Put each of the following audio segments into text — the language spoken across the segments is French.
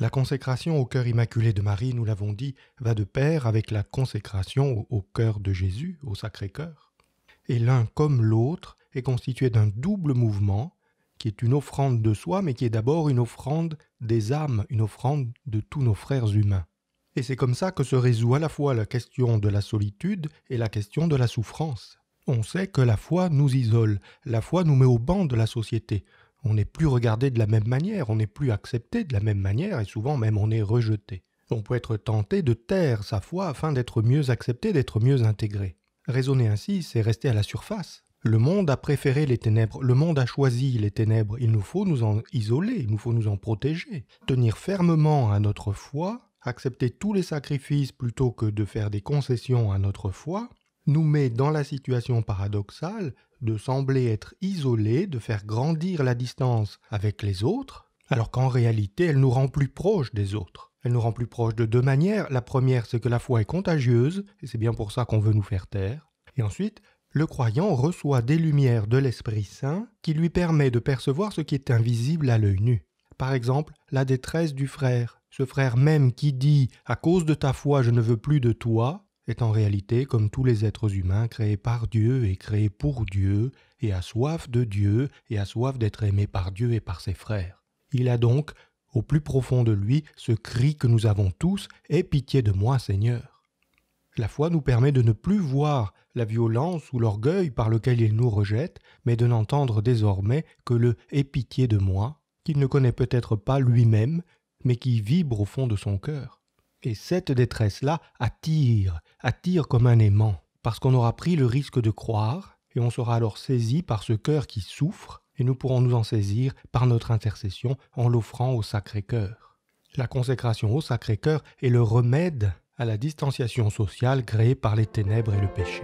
La consécration au cœur immaculé de Marie, nous l'avons dit, va de pair avec la consécration au cœur de Jésus, au Sacré-Cœur. Et l'un comme l'autre est constitué d'un double mouvement, qui est une offrande de soi, mais qui est d'abord une offrande des âmes, une offrande de tous nos frères humains. Et c'est comme ça que se résout à la fois la question de la solitude et la question de la souffrance. On sait que la foi nous isole, la foi nous met au banc de la société, on n'est plus regardé de la même manière, on n'est plus accepté de la même manière et souvent même on est rejeté. On peut être tenté de taire sa foi afin d'être mieux accepté, d'être mieux intégré. Raisonner ainsi, c'est rester à la surface. Le monde a préféré les ténèbres, le monde a choisi les ténèbres, il nous faut nous en isoler, il nous faut nous en protéger. Tenir fermement à notre foi, accepter tous les sacrifices plutôt que de faire des concessions à notre foi, nous met dans la situation paradoxale de sembler être isolée, de faire grandir la distance avec les autres, alors qu'en réalité elle nous rend plus proches des autres. Elle nous rend plus proches de deux manières. La première, c'est que la foi est contagieuse, et c'est bien pour ça qu'on veut nous faire taire. Et ensuite, le croyant reçoit des lumières de l'Esprit Saint qui lui permet de percevoir ce qui est invisible à l'œil nu. Par exemple, la détresse du frère, ce frère même qui dit ⁇ À cause de ta foi je ne veux plus de toi ⁇ est en réalité, comme tous les êtres humains, créés par Dieu et créés pour Dieu, et a soif de Dieu, et a soif d'être aimé par Dieu et par ses frères. Il a donc, au plus profond de lui, ce cri que nous avons tous, Aie pitié de moi, Seigneur. La foi nous permet de ne plus voir la violence ou l'orgueil par lequel il nous rejette, mais de n'entendre désormais que le Aie pitié de moi, qu'il ne connaît peut-être pas lui-même, mais qui vibre au fond de son cœur. Et cette détresse-là attire, attire comme un aimant, parce qu'on aura pris le risque de croire, et on sera alors saisi par ce cœur qui souffre, et nous pourrons nous en saisir par notre intercession en l'offrant au Sacré-Cœur. La consécration au Sacré-Cœur est le remède à la distanciation sociale créée par les ténèbres et le péché.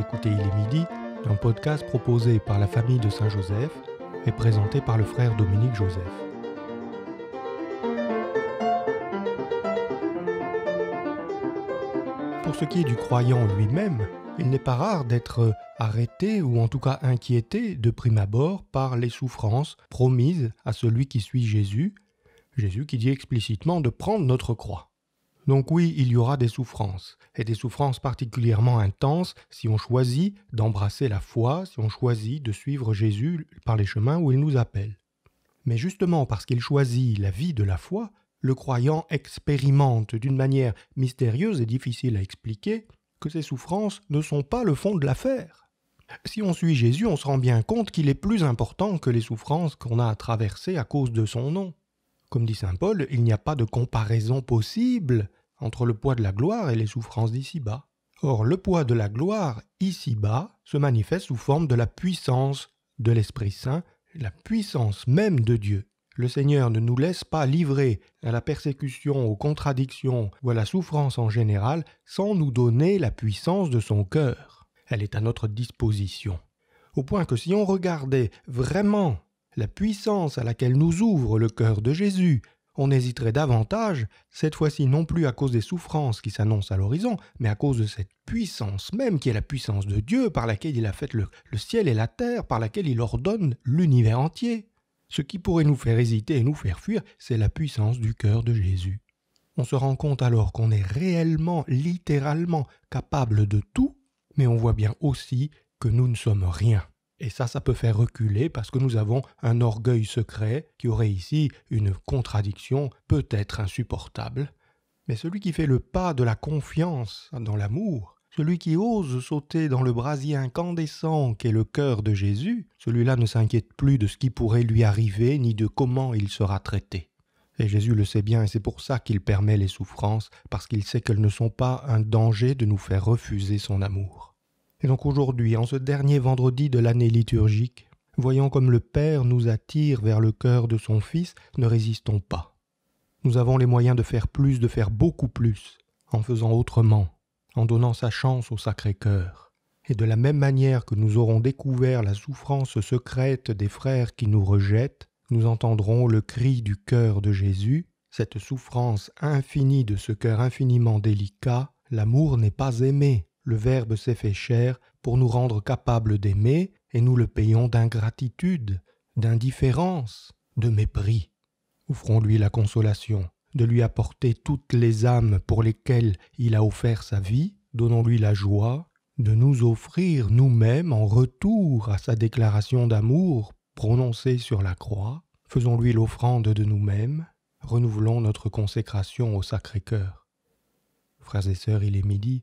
écoutez Il est midi, un podcast proposé par la famille de Saint-Joseph et présenté par le frère Dominique Joseph. Pour ce qui est du croyant lui-même, il n'est pas rare d'être arrêté ou en tout cas inquiété de prime abord par les souffrances promises à celui qui suit Jésus, Jésus qui dit explicitement de prendre notre croix. Donc oui, il y aura des souffrances, et des souffrances particulièrement intenses si on choisit d'embrasser la foi, si on choisit de suivre Jésus par les chemins où il nous appelle. Mais justement parce qu'il choisit la vie de la foi, le croyant expérimente d'une manière mystérieuse et difficile à expliquer que ces souffrances ne sont pas le fond de l'affaire. Si on suit Jésus, on se rend bien compte qu'il est plus important que les souffrances qu'on a à traverser à cause de son nom. Comme dit Saint Paul, il n'y a pas de comparaison possible entre le poids de la gloire et les souffrances d'ici-bas. Or, le poids de la gloire ici-bas se manifeste sous forme de la puissance de l'Esprit Saint, la puissance même de Dieu. Le Seigneur ne nous laisse pas livrer à la persécution, aux contradictions ou à la souffrance en général sans nous donner la puissance de son cœur. Elle est à notre disposition. Au point que si on regardait vraiment la puissance à laquelle nous ouvre le cœur de Jésus, on hésiterait davantage, cette fois-ci non plus à cause des souffrances qui s'annoncent à l'horizon, mais à cause de cette puissance même qui est la puissance de Dieu par laquelle il a fait le, ciel et la terre, par laquelle il ordonne l'univers entier. Ce qui pourrait nous faire hésiter et nous faire fuir, c'est la puissance du cœur de Jésus. On se rend compte alors qu'on est réellement, littéralement capable de tout, mais on voit bien aussi que nous ne sommes rien. Et ça, ça peut faire reculer parce que nous avons un orgueil secret qui aurait ici une contradiction peut-être insupportable. Mais celui qui fait le pas de la confiance dans l'amour, celui qui ose sauter dans le brasier incandescent qu'est le cœur de Jésus, celui-là ne s'inquiète plus de ce qui pourrait lui arriver ni de comment il sera traité. Et Jésus le sait bien, et c'est pour ça qu'il permet les souffrances, parce qu'il sait qu'elles ne sont pas un danger de nous faire refuser son amour. Et donc aujourd'hui, en ce dernier vendredi de l'année liturgique, voyons comme le Père nous attire vers le cœur de son Fils, ne résistons pas. Nous avons les moyens de faire plus, de faire beaucoup plus, en faisant autrement, en donnant sa chance au Sacré-Cœur. Et de la même manière que nous aurons découvert la souffrance secrète des frères qui nous rejettent, nous entendrons le cri du cœur de Jésus, cette souffrance infinie de ce cœur infiniment délicat, l'amour n'est pas aimé, le Verbe s'est fait cher pour nous rendre capables d'aimer, et nous le payons d'ingratitude, d'indifférence, de mépris. Offrons-lui la consolation de lui apporter toutes les âmes pour lesquelles il a offert sa vie, donnons-lui la joie de nous offrir nous-mêmes en retour à sa déclaration d'amour prononcée sur la croix, faisons-lui l'offrande de nous-mêmes, renouvelons notre consécration au Sacré-Cœur. Frères et sœurs, il est midi,